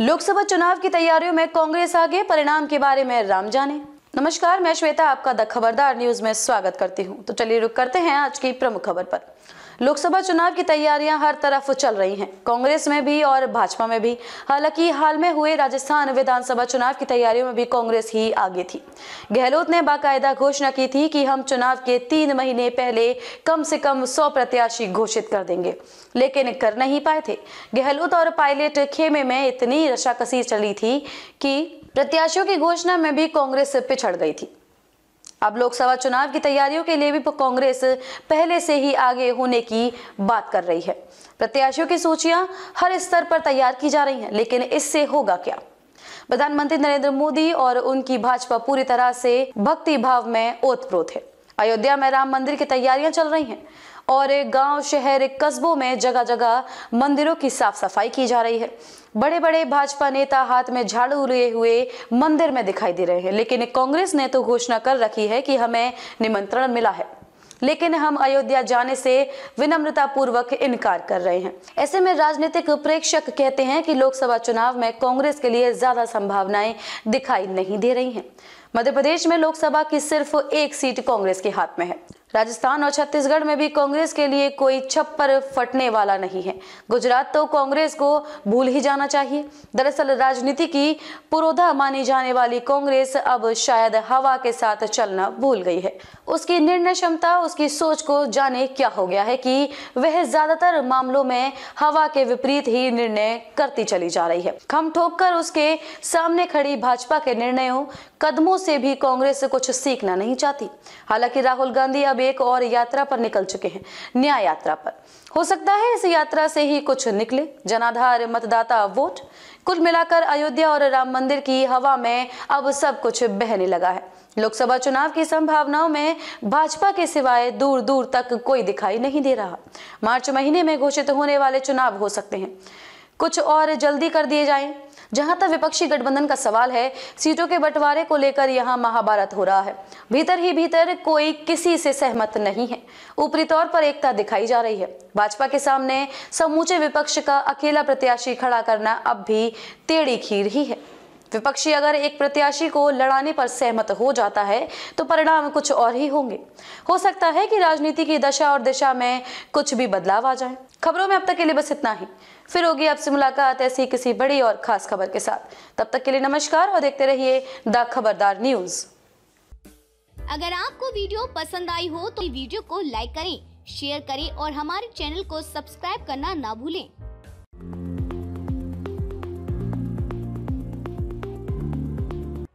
लोकसभा चुनाव की तैयारियों में कांग्रेस आगे परिणाम के बारे में राम जाने नमस्कार मैं श्वेता आपका द खबरदार न्यूज में स्वागत करती हूँ तो चलिए रुक करते हैं आज की प्रमुख खबर पर लोकसभा चुनाव की तैयारियां हर तरफ चल रही हैं कांग्रेस में भी और भाजपा में भी हालांकि हाल में हुए राजस्थान विधानसभा चुनाव की तैयारियों में भी कांग्रेस ही आगे थी गहलोत ने बाकायदा घोषणा की थी कि हम चुनाव के तीन महीने पहले कम से कम सौ प्रत्याशी घोषित कर देंगे लेकिन कर नहीं पाए थे गहलोत और पायलट खेमे में इतनी रशाकसी चली थी कि प्रत्याशियों की घोषणा में भी कांग्रेस पिछड़ गई थी अब लोकसभा चुनाव की तैयारियों के लिए भी कांग्रेस पहले से ही आगे होने की बात कर रही है प्रत्याशियों की सूचियां हर स्तर पर तैयार की जा रही हैं लेकिन इससे होगा क्या प्रधानमंत्री नरेंद्र मोदी और उनकी भाजपा पूरी तरह से भक्ति भाव में ओतप्रोत है अयोध्या में राम मंदिर की तैयारियां चल रही हैं और गांव, शहर कस्बों में जगह जगह मंदिरों की साफ सफाई की जा रही है बड़े बड़े भाजपा नेता हाथ में झाड़ू लिए हुए मंदिर में दिखाई दे रहे हैं लेकिन कांग्रेस ने तो घोषणा कर रखी है कि हमें निमंत्रण मिला है लेकिन हम अयोध्या जाने से विनम्रता पूर्वक इनकार कर रहे हैं ऐसे में राजनीतिक प्रेक्षक कहते हैं कि लोकसभा चुनाव में कांग्रेस के लिए ज्यादा संभावनाएं दिखाई नहीं दे रही हैं मध्य प्रदेश में लोकसभा की सिर्फ एक सीट कांग्रेस के हाथ में है राजस्थान और छत्तीसगढ़ में भी कांग्रेस के लिए कोई छप्पर फटने वाला नहीं है गुजरात तो कांग्रेस को भूल ही जाना चाहिए दरअसल राजनीति की पुरोधा मानी जाने वाली कांग्रेस अब शायद हवा के साथ चलना भूल गई है उसकी निर्णय क्षमता उसकी सोच को जाने क्या हो गया है कि वह ज्यादातर मामलों में हवा के विपरीत ही निर्णय करती चली जा रही है खम ठोक कर उसके सामने खड़ी भाजपा के निर्णयों कदमों से भी कांग्रेस कुछ सीखना नहीं चाहती हालांकि राहुल गांधी अब एक और यात्रा पर निकल चुके हैं न्याय यात्रा पर हो सकता है इस यात्रा से ही कुछ निकले जनाधार मतदाता वोट कुल मिलाकर अयोध्या और राम मंदिर की हवा में अब सब कुछ बहने लगा है लोकसभा चुनाव की संभावनाओं में भाजपा के सिवाय दूर दूर तक कोई दिखाई नहीं दे रहा मार्च महीने में घोषित होने वाले चुनाव हो सकते हैं कुछ और जल्दी कर दिए जाएं जहां तक विपक्षी गठबंधन का सवाल है सीटों के बंटवारे को लेकर यहां महाभारत हो रहा है भीतर ही भीतर कोई किसी से सहमत नहीं है ऊपरी तौर पर एकता दिखाई जा रही है भाजपा के सामने समूचे विपक्ष का अकेला प्रत्याशी खड़ा करना अब भी टेढ़ी खीर ही है विपक्षी अगर एक प्रत्याशी को लड़ाने पर सहमत हो जाता है तो परिणाम कुछ और ही होंगे हो सकता है कि राजनीति की दशा और दिशा में कुछ भी बदलाव आ जाए खबरों में अब तक के लिए बस इतना ही फिर होगी आपसे मुलाकात ऐसी किसी बड़ी और खास खबर के साथ तब तक के लिए नमस्कार और देखते रहिए द खबरदार न्यूज अगर आपको वीडियो पसंद आई हो तो वीडियो को लाइक करें शेयर करें और हमारे चैनल को सब्सक्राइब करना ना भूलें